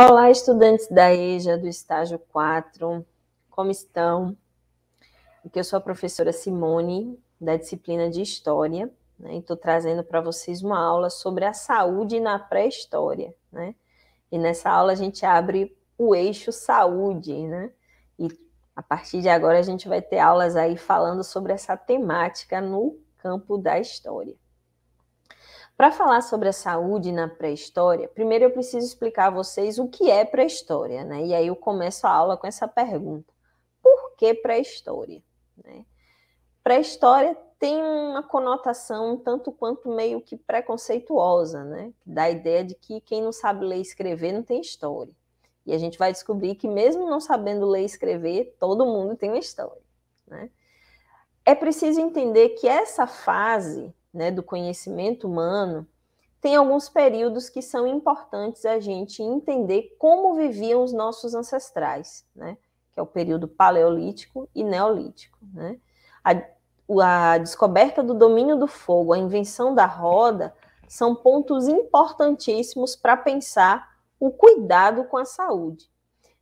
Olá, estudantes da EJA do estágio 4, como estão? Aqui eu sou a professora Simone, da disciplina de História, né? e estou trazendo para vocês uma aula sobre a saúde na pré-história. Né? E nessa aula a gente abre o eixo saúde, né? E a partir de agora a gente vai ter aulas aí falando sobre essa temática no campo da história. Para falar sobre a saúde na pré-história, primeiro eu preciso explicar a vocês o que é pré-história, né? E aí eu começo a aula com essa pergunta: por que pré-história? Né? Pré-história tem uma conotação um tanto quanto meio que preconceituosa, né? Dá a ideia de que quem não sabe ler e escrever não tem história. E a gente vai descobrir que mesmo não sabendo ler e escrever, todo mundo tem uma história, né? É preciso entender que essa fase né, do conhecimento humano, tem alguns períodos que são importantes a gente entender como viviam os nossos ancestrais, né? Que é o período paleolítico e neolítico, né? A, a descoberta do domínio do fogo, a invenção da roda, são pontos importantíssimos para pensar o cuidado com a saúde,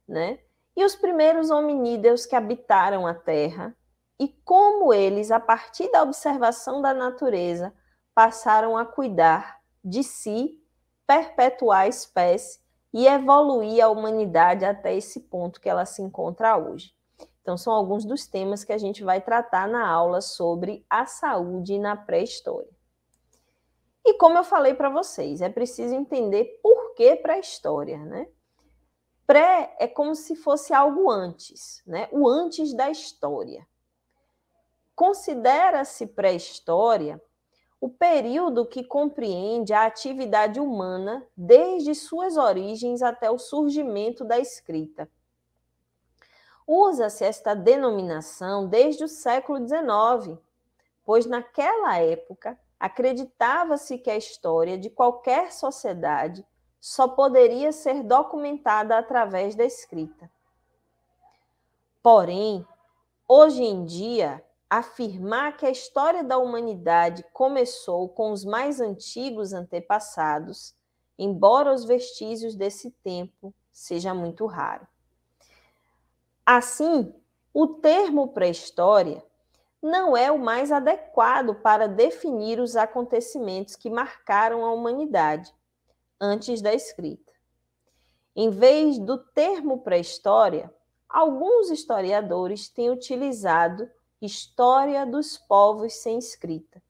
né? E os primeiros hominídeos que habitaram a Terra e como eles, a partir da observação da natureza, passaram a cuidar de si, perpetuar a espécie e evoluir a humanidade até esse ponto que ela se encontra hoje. Então, são alguns dos temas que a gente vai tratar na aula sobre a saúde na pré-história. E como eu falei para vocês, é preciso entender por que pré-história, né? Pré é como se fosse algo antes, né? O antes da história. Considera-se pré-história o período que compreende a atividade humana desde suas origens até o surgimento da escrita. Usa-se esta denominação desde o século XIX, pois naquela época acreditava-se que a história de qualquer sociedade só poderia ser documentada através da escrita. Porém, hoje em dia, afirmar que a história da humanidade começou com os mais antigos antepassados, embora os vestígios desse tempo seja muito raro. Assim, o termo pré-história não é o mais adequado para definir os acontecimentos que marcaram a humanidade antes da escrita. Em vez do termo pré-história, alguns historiadores têm utilizado História dos Povos Sem Escrita,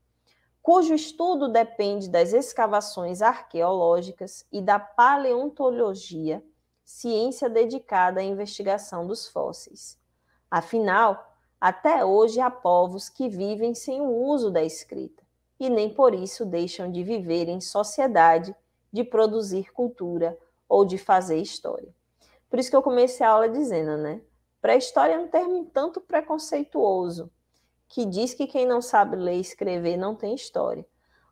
cujo estudo depende das escavações arqueológicas e da paleontologia, ciência dedicada à investigação dos fósseis. Afinal, até hoje há povos que vivem sem o uso da escrita e nem por isso deixam de viver em sociedade, de produzir cultura ou de fazer história. Por isso que eu comecei a aula dizendo, né? Pré-história é um termo um tanto preconceituoso, que diz que quem não sabe ler e escrever não tem história.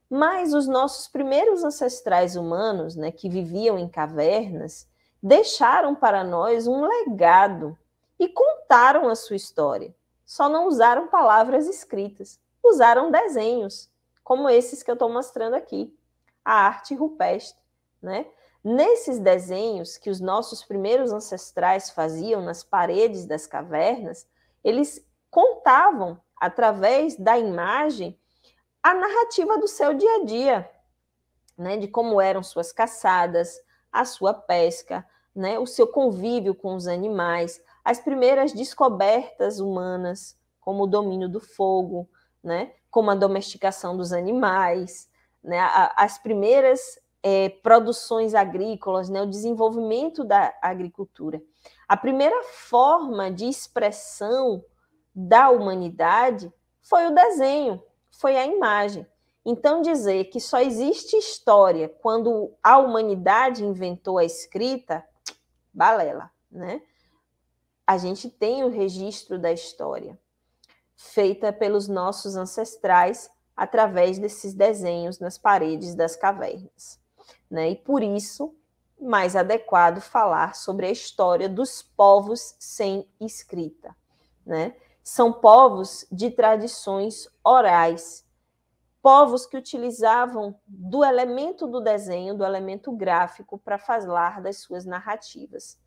Mas os nossos primeiros ancestrais humanos, né, que viviam em cavernas, deixaram para nós um legado e contaram a sua história. Só não usaram palavras escritas, usaram desenhos, como esses que eu estou mostrando aqui, a arte rupestre, né? Nesses desenhos que os nossos primeiros ancestrais faziam nas paredes das cavernas, eles contavam, através da imagem, a narrativa do seu dia a dia, né? de como eram suas caçadas, a sua pesca, né? o seu convívio com os animais, as primeiras descobertas humanas, como o domínio do fogo, né? como a domesticação dos animais, né? as primeiras é, produções agrícolas, né, o desenvolvimento da agricultura. A primeira forma de expressão da humanidade foi o desenho, foi a imagem. Então, dizer que só existe história quando a humanidade inventou a escrita, balela, né? A gente tem o registro da história feita pelos nossos ancestrais através desses desenhos nas paredes das cavernas né? E por isso, mais adequado falar sobre a história dos povos sem escrita, né? São povos de tradições orais, povos que utilizavam do elemento do desenho, do elemento gráfico, para falar das suas narrativas.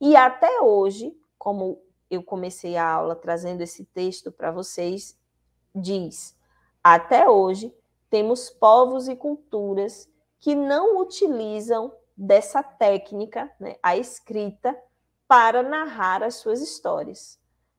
E até hoje, como eu comecei a aula trazendo esse texto para vocês, diz: até hoje temos povos e culturas que não utilizam dessa técnica, né, a escrita, para narrar as suas histórias.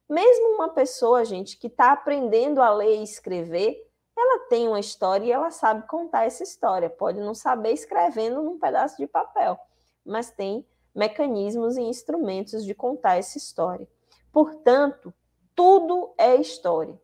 Mesmo uma pessoa, gente, que está aprendendo a ler e escrever, ela tem uma história e ela sabe contar essa história. Pode não saber escrevendo num pedaço de papel, mas tem mecanismos e instrumentos de contar essa história. Portanto, tudo é história.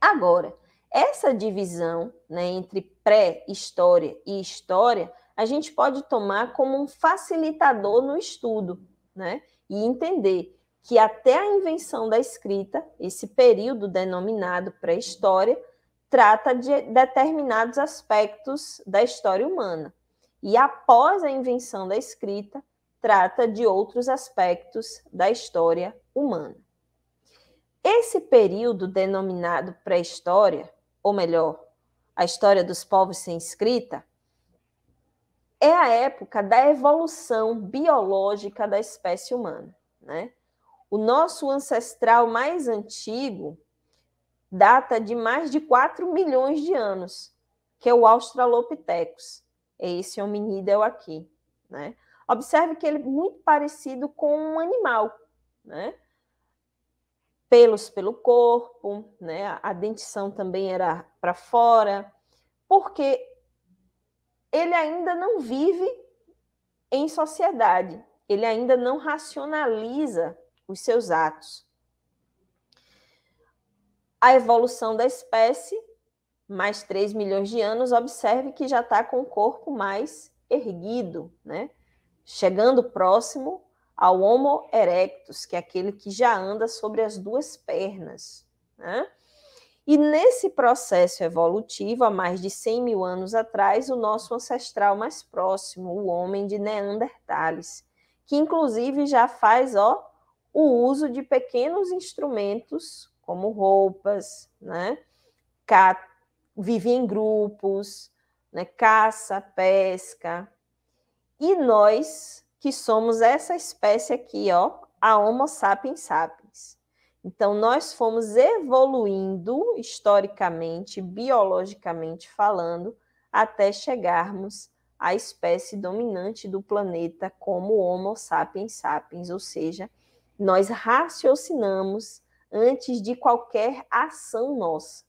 Agora, essa divisão né, entre pré-história e história, a gente pode tomar como um facilitador no estudo, né? E entender que até a invenção da escrita, esse período denominado pré-história, trata de determinados aspectos da história humana. E após a invenção da escrita, trata de outros aspectos da história humana. Esse período denominado pré-história, ou melhor, a história dos povos sem escrita, é a época da evolução biológica da espécie humana. Né? O nosso ancestral mais antigo data de mais de 4 milhões de anos, que é o Australopithecus. É esse hominídeo aqui. Né? Observe que ele é muito parecido com um animal. Né? pelos pelo corpo, né? A dentição também era para fora, porque ele ainda não vive em sociedade, ele ainda não racionaliza os seus atos. A evolução da espécie, mais 3 milhões de anos, observe que já está com o corpo mais erguido, né? Chegando próximo ao Homo erectus, que é aquele que já anda sobre as duas pernas. Né? E nesse processo evolutivo, há mais de 100 mil anos atrás, o nosso ancestral mais próximo, o homem de Neandertales, que inclusive já faz ó, o uso de pequenos instrumentos, como roupas, né? Ca... em grupos, né? caça, pesca. E nós, que somos essa espécie aqui, ó, a Homo sapiens sapiens. Então, nós fomos evoluindo historicamente, biologicamente falando, até chegarmos à espécie dominante do planeta como Homo sapiens sapiens, ou seja, nós raciocinamos antes de qualquer ação nossa,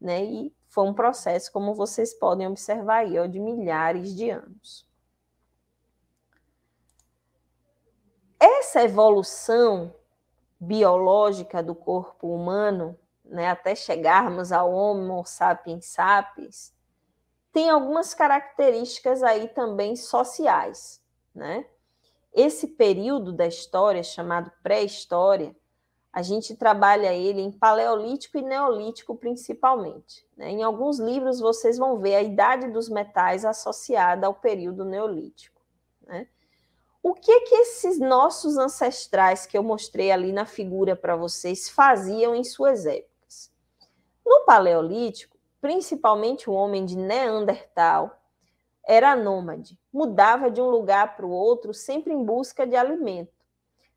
né? E foi um processo, como vocês podem observar aí, ó, de milhares de anos. Essa evolução biológica do corpo humano, né, até chegarmos ao Homo sapiens sapiens, tem algumas características aí também sociais, né? Esse período da história chamado pré-história, a gente trabalha ele em paleolítico e neolítico principalmente. Né? Em alguns livros vocês vão ver a idade dos metais associada ao período neolítico. Né? o que que esses nossos ancestrais que eu mostrei ali na figura para vocês faziam em suas épocas? No Paleolítico, principalmente o homem de Neandertal era nômade, mudava de um lugar para o outro sempre em busca de alimento.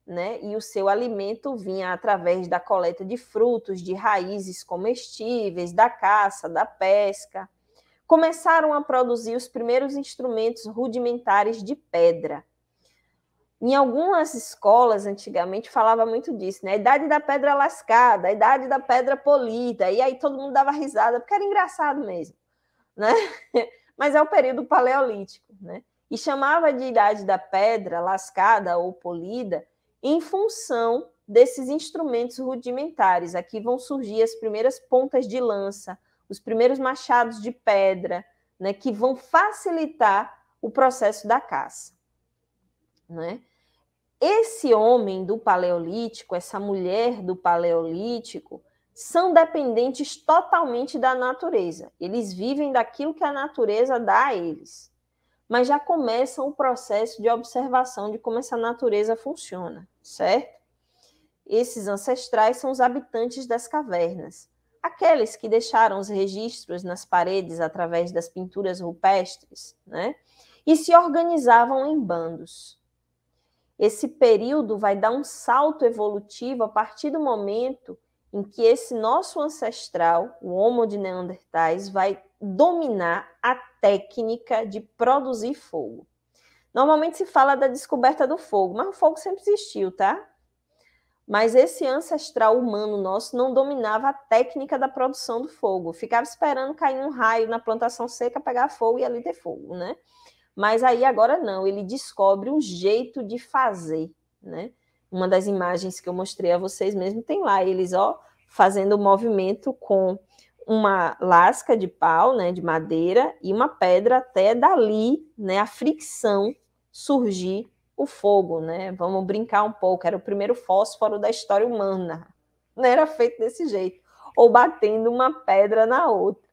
Né? E o seu alimento vinha através da coleta de frutos, de raízes comestíveis, da caça, da pesca. Começaram a produzir os primeiros instrumentos rudimentares de pedra, em algumas escolas, antigamente, falava muito disso, né? A idade da pedra lascada, a idade da pedra polida, e aí todo mundo dava risada, porque era engraçado mesmo, né? Mas é o período paleolítico, né? E chamava de idade da pedra lascada ou polida em função desses instrumentos rudimentares. Aqui vão surgir as primeiras pontas de lança, os primeiros machados de pedra, né? Que vão facilitar o processo da caça, né? Esse homem do Paleolítico, essa mulher do Paleolítico, são dependentes totalmente da natureza. Eles vivem daquilo que a natureza dá a eles. Mas já começam o processo de observação de como essa natureza funciona, certo? Esses ancestrais são os habitantes das cavernas, aqueles que deixaram os registros nas paredes através das pinturas rupestres, né? E se organizavam em bandos. Esse período vai dar um salto evolutivo a partir do momento em que esse nosso ancestral, o Homo de Neandertais, vai dominar a técnica de produzir fogo. Normalmente se fala da descoberta do fogo, mas o fogo sempre existiu, tá? Mas esse ancestral humano nosso não dominava a técnica da produção do fogo. Ficava esperando cair um raio na plantação seca, pegar fogo e ali ter fogo, né? Mas aí agora não, ele descobre um jeito de fazer, né? Uma das imagens que eu mostrei a vocês mesmo tem lá eles, ó, fazendo o movimento com uma lasca de pau, né, de madeira e uma pedra até dali, né, a fricção surgir o fogo, né? Vamos brincar um pouco, era o primeiro fósforo da história humana. Não né? era feito desse jeito, ou batendo uma pedra na outra.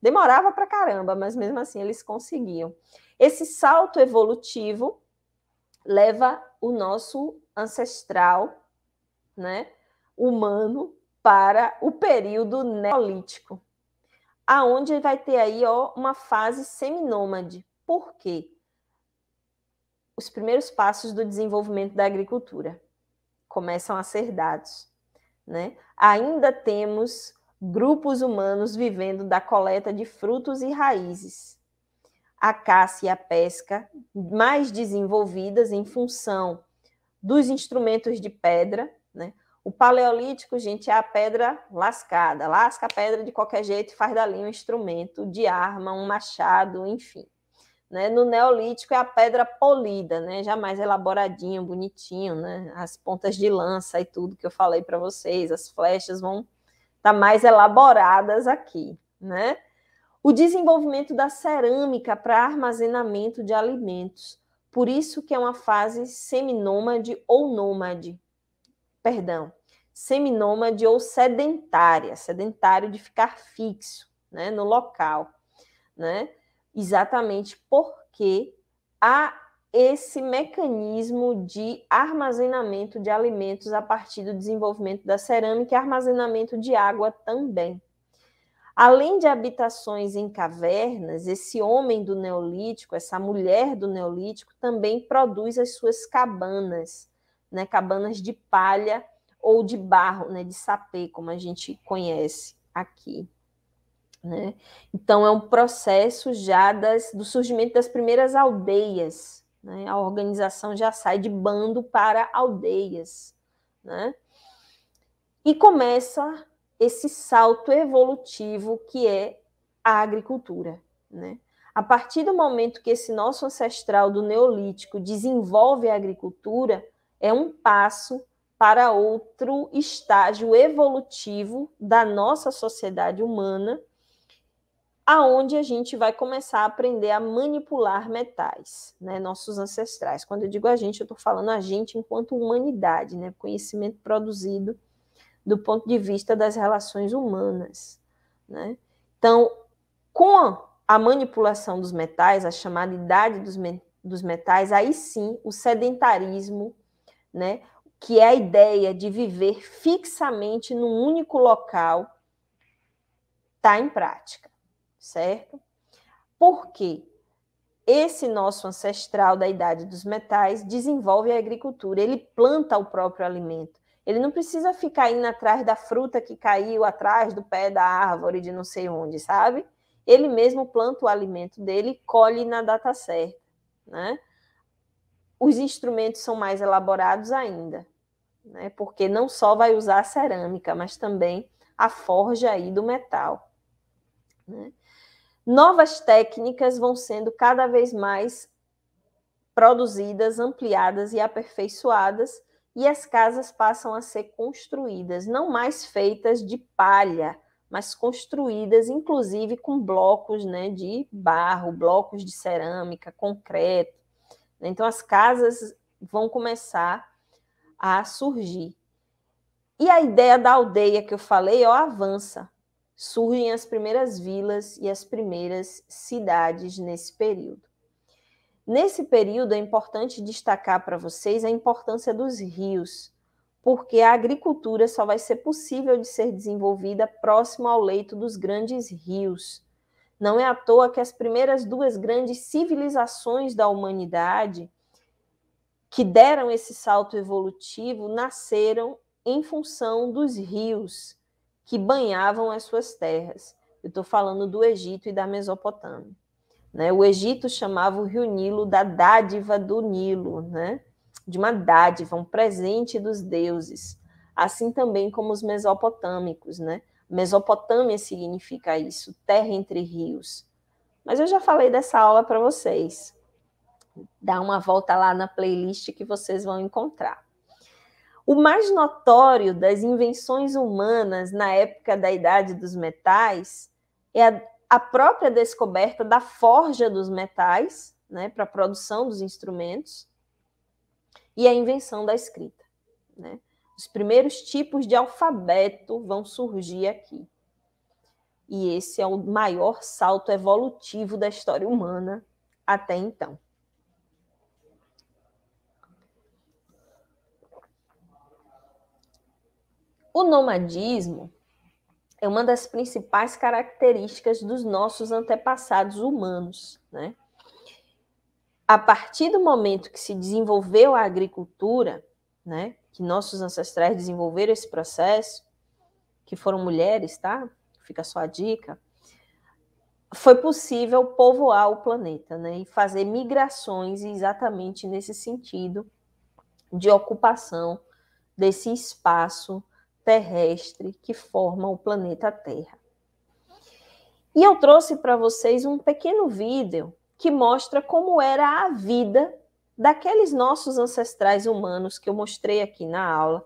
Demorava para caramba, mas mesmo assim eles conseguiam. Esse salto evolutivo leva o nosso ancestral, né, humano para o período neolítico, aonde vai ter aí ó, uma fase seminômade. Por quê? Os primeiros passos do desenvolvimento da agricultura começam a ser dados. Né? Ainda temos grupos humanos vivendo da coleta de frutos e raízes a caça e a pesca mais desenvolvidas em função dos instrumentos de pedra, né? O paleolítico, gente, é a pedra lascada, lasca a pedra de qualquer jeito, faz dali um instrumento de arma, um machado, enfim. Né? No neolítico é a pedra polida, né? Já mais elaboradinho, bonitinho, né? As pontas de lança e tudo que eu falei para vocês, as flechas vão estar tá mais elaboradas aqui, né? O desenvolvimento da cerâmica para armazenamento de alimentos. Por isso que é uma fase seminômade ou nômade. Perdão, seminômade ou sedentária, sedentário de ficar fixo, né, no local, né? Exatamente porque há esse mecanismo de armazenamento de alimentos a partir do desenvolvimento da cerâmica e armazenamento de água também. Além de habitações em cavernas, esse homem do Neolítico, essa mulher do Neolítico, também produz as suas cabanas, né? cabanas de palha ou de barro, né? de sapê, como a gente conhece aqui. Né? Então, é um processo já das, do surgimento das primeiras aldeias. Né? A organização já sai de bando para aldeias. Né? E começa esse salto evolutivo que é a agricultura, né? A partir do momento que esse nosso ancestral do Neolítico desenvolve a agricultura, é um passo para outro estágio evolutivo da nossa sociedade humana, aonde a gente vai começar a aprender a manipular metais, né? nossos ancestrais. Quando eu digo a gente, eu estou falando a gente enquanto humanidade, né? conhecimento produzido do ponto de vista das relações humanas. Né? Então, com a manipulação dos metais, a chamada idade dos, me dos metais, aí sim o sedentarismo, né, que é a ideia de viver fixamente num único local, está em prática, certo? Porque esse nosso ancestral da idade dos metais desenvolve a agricultura, ele planta o próprio alimento. Ele não precisa ficar indo atrás da fruta que caiu, atrás do pé da árvore, de não sei onde, sabe? Ele mesmo planta o alimento dele e colhe na data certa, né? Os instrumentos são mais elaborados ainda, né? Porque não só vai usar a cerâmica, mas também a forja aí do metal, né? Novas técnicas vão sendo cada vez mais produzidas, ampliadas e aperfeiçoadas e as casas passam a ser construídas, não mais feitas de palha, mas construídas inclusive com blocos né, de barro, blocos de cerâmica, concreto. Né. Então as casas vão começar a surgir. E a ideia da aldeia que eu falei ó, avança. Surgem as primeiras vilas e as primeiras cidades nesse período. Nesse período é importante destacar para vocês a importância dos rios, porque a agricultura só vai ser possível de ser desenvolvida próximo ao leito dos grandes rios. Não é à toa que as primeiras duas grandes civilizações da humanidade que deram esse salto evolutivo nasceram em função dos rios que banhavam as suas terras. Eu estou falando do Egito e da Mesopotâmia. Né? O Egito chamava o rio Nilo da dádiva do Nilo, né? de uma dádiva, um presente dos deuses, assim também como os mesopotâmicos. Né? Mesopotâmia significa isso, terra entre rios. Mas eu já falei dessa aula para vocês. Dá uma volta lá na playlist que vocês vão encontrar. O mais notório das invenções humanas na época da Idade dos Metais é a a própria descoberta da forja dos metais, né, para a produção dos instrumentos, e a invenção da escrita. Né? Os primeiros tipos de alfabeto vão surgir aqui. E esse é o maior salto evolutivo da história humana até então. O nomadismo é uma das principais características dos nossos antepassados humanos, né? A partir do momento que se desenvolveu a agricultura, né, que nossos ancestrais desenvolveram esse processo, que foram mulheres, tá? Fica só a dica. Foi possível povoar o planeta, né, e fazer migrações exatamente nesse sentido de ocupação desse espaço terrestre que forma o planeta Terra. E eu trouxe para vocês um pequeno vídeo que mostra como era a vida daqueles nossos ancestrais humanos que eu mostrei aqui na aula,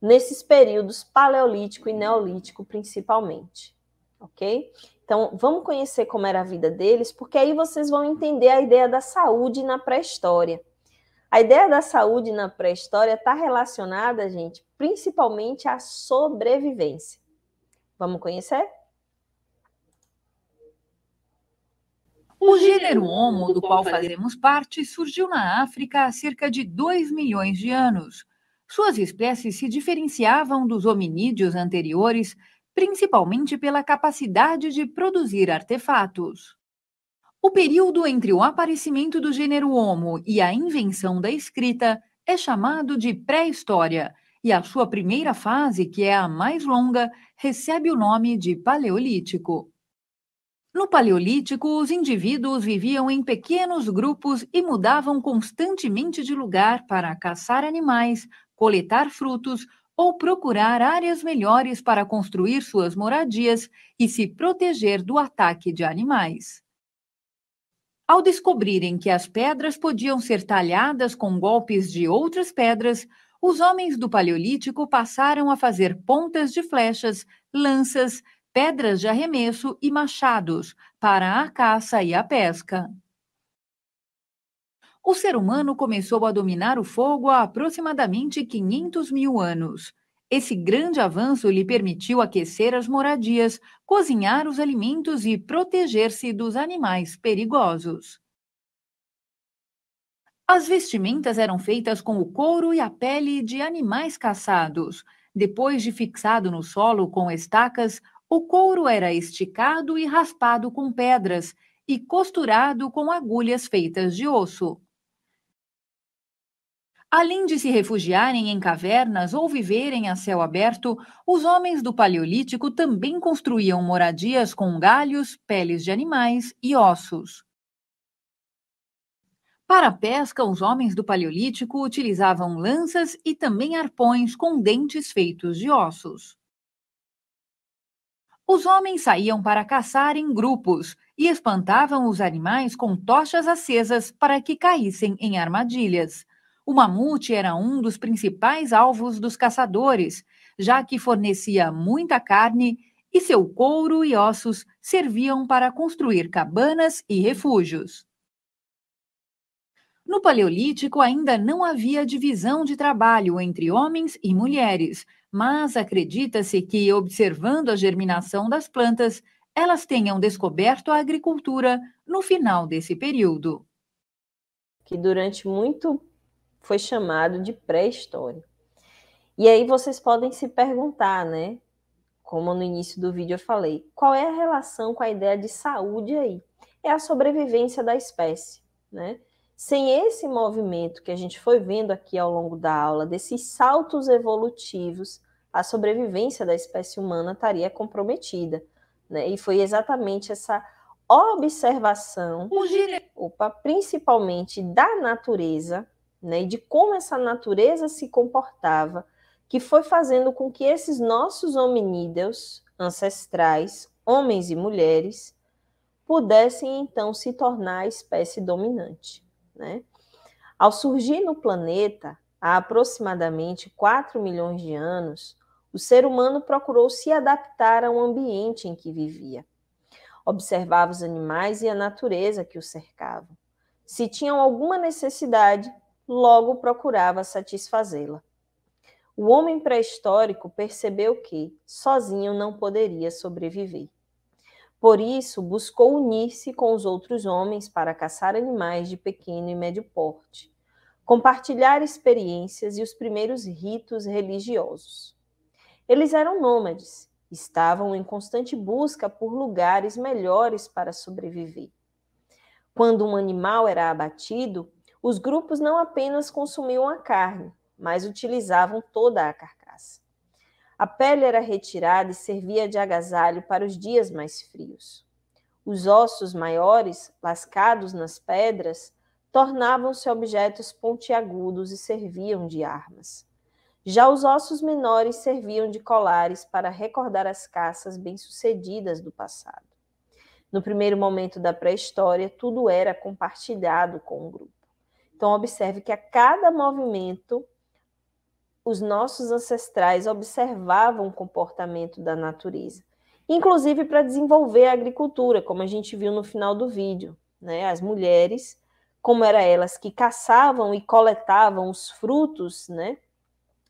nesses períodos paleolítico e neolítico principalmente, ok? Então, vamos conhecer como era a vida deles, porque aí vocês vão entender a ideia da saúde na pré-história. A ideia da saúde na pré-história está relacionada, gente, principalmente à sobrevivência. Vamos conhecer? O gênero Homo, do qual fazemos parte, surgiu na África há cerca de 2 milhões de anos. Suas espécies se diferenciavam dos hominídeos anteriores, principalmente pela capacidade de produzir artefatos. O período entre o aparecimento do gênero Homo e a invenção da escrita é chamado de pré-história, e a sua primeira fase, que é a mais longa, recebe o nome de Paleolítico. No Paleolítico, os indivíduos viviam em pequenos grupos e mudavam constantemente de lugar para caçar animais, coletar frutos ou procurar áreas melhores para construir suas moradias e se proteger do ataque de animais. Ao descobrirem que as pedras podiam ser talhadas com golpes de outras pedras, os homens do Paleolítico passaram a fazer pontas de flechas, lanças, pedras de arremesso e machados para a caça e a pesca. O ser humano começou a dominar o fogo há aproximadamente 500 mil anos. Esse grande avanço lhe permitiu aquecer as moradias, cozinhar os alimentos e proteger-se dos animais perigosos. As vestimentas eram feitas com o couro e a pele de animais caçados. Depois de fixado no solo com estacas, o couro era esticado e raspado com pedras e costurado com agulhas feitas de osso. Além de se refugiarem em cavernas ou viverem a céu aberto, os homens do Paleolítico também construíam moradias com galhos, peles de animais e ossos. Para a pesca, os homens do Paleolítico utilizavam lanças e também arpões com dentes feitos de ossos. Os homens saíam para caçar em grupos e espantavam os animais com tochas acesas para que caíssem em armadilhas. O mamute era um dos principais alvos dos caçadores, já que fornecia muita carne e seu couro e ossos serviam para construir cabanas e refúgios. No Paleolítico ainda não havia divisão de trabalho entre homens e mulheres, mas acredita-se que, observando a germinação das plantas, elas tenham descoberto a agricultura no final desse período. Que durante muito foi chamado de pré-história. E aí vocês podem se perguntar, né? Como no início do vídeo eu falei, qual é a relação com a ideia de saúde aí? É a sobrevivência da espécie, né? Sem esse movimento que a gente foi vendo aqui ao longo da aula, desses saltos evolutivos, a sobrevivência da espécie humana estaria comprometida, né? E foi exatamente essa observação, opa, principalmente da natureza, né, e de como essa natureza se comportava, que foi fazendo com que esses nossos hominídeos ancestrais, homens e mulheres, pudessem então se tornar a espécie dominante. Né? Ao surgir no planeta, há aproximadamente 4 milhões de anos, o ser humano procurou se adaptar ao ambiente em que vivia. Observava os animais e a natureza que o cercavam. Se tinham alguma necessidade, logo procurava satisfazê-la. O homem pré-histórico percebeu que, sozinho, não poderia sobreviver. Por isso, buscou unir-se com os outros homens para caçar animais de pequeno e médio porte, compartilhar experiências e os primeiros ritos religiosos. Eles eram nômades, estavam em constante busca por lugares melhores para sobreviver. Quando um animal era abatido, os grupos não apenas consumiam a carne, mas utilizavam toda a carcaça. A pele era retirada e servia de agasalho para os dias mais frios. Os ossos maiores, lascados nas pedras, tornavam-se objetos pontiagudos e serviam de armas. Já os ossos menores serviam de colares para recordar as caças bem-sucedidas do passado. No primeiro momento da pré-história, tudo era compartilhado com o grupo. Então, observe que a cada movimento, os nossos ancestrais observavam o comportamento da natureza, inclusive para desenvolver a agricultura, como a gente viu no final do vídeo. Né? As mulheres, como eram elas que caçavam e coletavam os frutos né?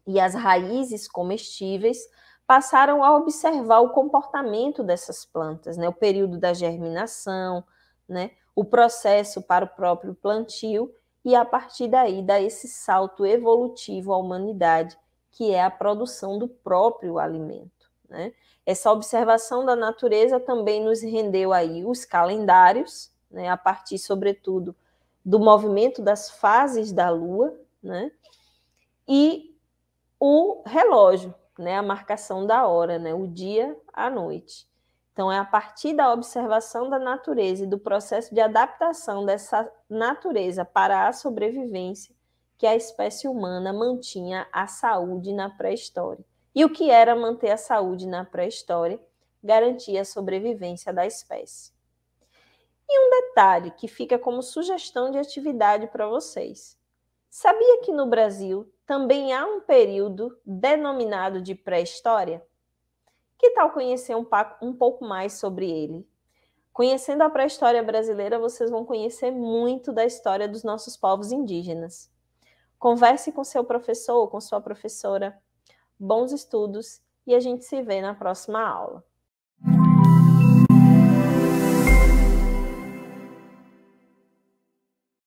e as raízes comestíveis, passaram a observar o comportamento dessas plantas, né? o período da germinação, né? o processo para o próprio plantio e a partir daí dá esse salto evolutivo à humanidade, que é a produção do próprio alimento. Né? Essa observação da natureza também nos rendeu aí os calendários, né? a partir, sobretudo, do movimento das fases da Lua, né? e o relógio, né? a marcação da hora, né? o dia a noite. Então, é a partir da observação da natureza e do processo de adaptação dessa natureza para a sobrevivência que a espécie humana mantinha a saúde na pré-história. E o que era manter a saúde na pré-história? Garantir a sobrevivência da espécie. E um detalhe que fica como sugestão de atividade para vocês. Sabia que no Brasil também há um período denominado de pré-história? Que tal conhecer um, um pouco mais sobre ele? Conhecendo a pré-história brasileira, vocês vão conhecer muito da história dos nossos povos indígenas. Converse com seu professor ou com sua professora. Bons estudos e a gente se vê na próxima aula.